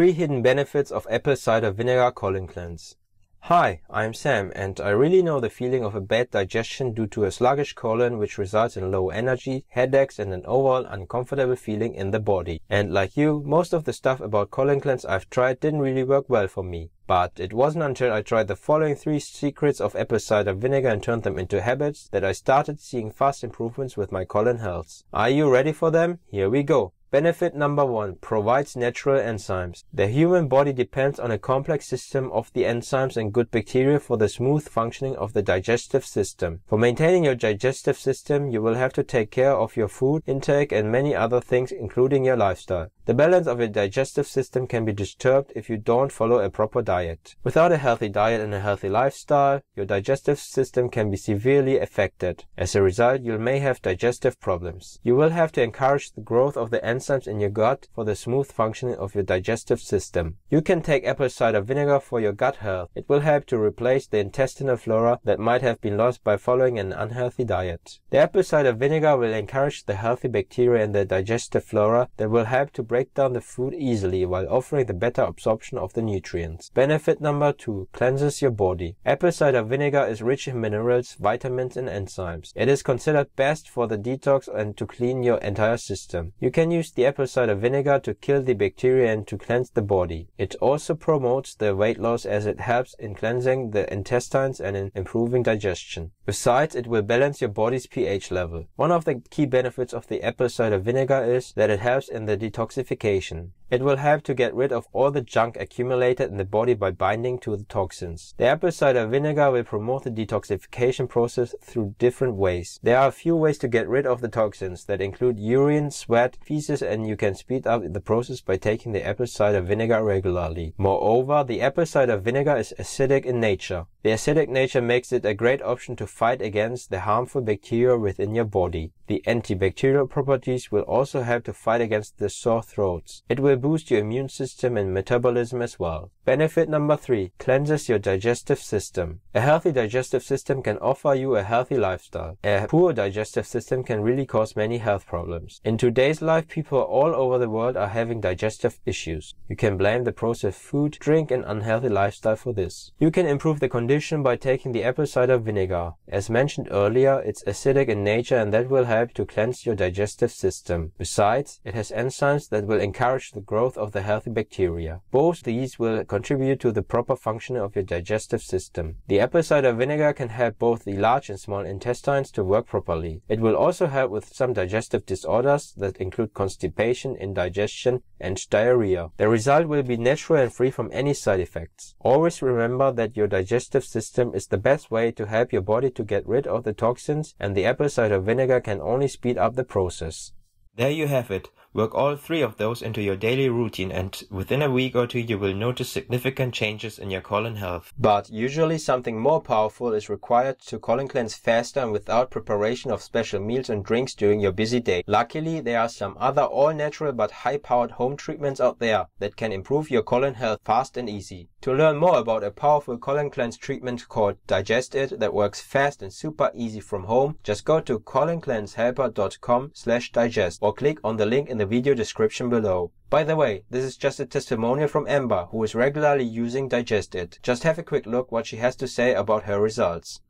3 Hidden Benefits of Apple Cider Vinegar Colon Cleanse. Hi, I'm Sam and I really know the feeling of a bad digestion due to a sluggish colon which results in low energy, headaches and an overall uncomfortable feeling in the body. And like you, most of the stuff about colon cleanse I've tried didn't really work well for me. But it wasn't until I tried the following three secrets of apple cider vinegar and turned them into habits that I started seeing fast improvements with my colon health. Are you ready for them? Here we go. Benefit number one, provides natural enzymes. The human body depends on a complex system of the enzymes and good bacteria for the smooth functioning of the digestive system. For maintaining your digestive system, you will have to take care of your food intake and many other things, including your lifestyle. The balance of your digestive system can be disturbed if you don't follow a proper diet. Without a healthy diet and a healthy lifestyle, your digestive system can be severely affected. As a result, you may have digestive problems. You will have to encourage the growth of the enzymes in your gut for the smooth functioning of your digestive system. You can take apple cider vinegar for your gut health. It will help to replace the intestinal flora that might have been lost by following an unhealthy diet. The apple cider vinegar will encourage the healthy bacteria in the digestive flora that will help to break break down the food easily while offering the better absorption of the nutrients. Benefit number two, cleanses your body. Apple cider vinegar is rich in minerals, vitamins and enzymes. It is considered best for the detox and to clean your entire system. You can use the apple cider vinegar to kill the bacteria and to cleanse the body. It also promotes the weight loss as it helps in cleansing the intestines and in improving digestion. Besides, it will balance your body's pH level. One of the key benefits of the apple cider vinegar is that it helps in the detoxification sanctification it will have to get rid of all the junk accumulated in the body by binding to the toxins. The apple cider vinegar will promote the detoxification process through different ways. There are a few ways to get rid of the toxins that include urine, sweat, feces and you can speed up the process by taking the apple cider vinegar regularly. Moreover, the apple cider vinegar is acidic in nature. The acidic nature makes it a great option to fight against the harmful bacteria within your body. The antibacterial properties will also help to fight against the sore throats. It will boost your immune system and metabolism as well. Benefit number three, cleanses your digestive system. A healthy digestive system can offer you a healthy lifestyle. A poor digestive system can really cause many health problems. In today's life, people all over the world are having digestive issues. You can blame the processed food, drink and unhealthy lifestyle for this. You can improve the condition by taking the apple cider vinegar. As mentioned earlier, it's acidic in nature and that will help to cleanse your digestive system. Besides, it has enzymes that will encourage the growth of the healthy bacteria. Both these will contribute to the proper function of your digestive system. The apple cider vinegar can help both the large and small intestines to work properly. It will also help with some digestive disorders that include constipation, indigestion, and diarrhea. The result will be natural and free from any side effects. Always remember that your digestive system is the best way to help your body to get rid of the toxins and the apple cider vinegar can only speed up the process. There you have it. Work all three of those into your daily routine and within a week or two you will notice significant changes in your colon health. But usually something more powerful is required to colon cleanse faster and without preparation of special meals and drinks during your busy day. Luckily, there are some other all-natural but high-powered home treatments out there that can improve your colon health fast and easy. To learn more about a powerful colon cleanse treatment called Digest It that works fast and super easy from home, just go to coloncleansehelper.com slash digest or click on the link in the video description below. By the way, this is just a testimonial from Ember, who is regularly using Digest It. Just have a quick look what she has to say about her results.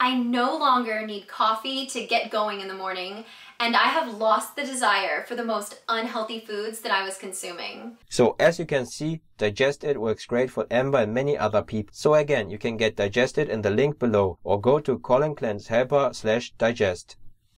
I no longer need coffee to get going in the morning, and I have lost the desire for the most unhealthy foods that I was consuming. So as you can see, Digest It works great for Amber and many other people. So again, you can get digested in the link below or go to colincleansehelper slash digest.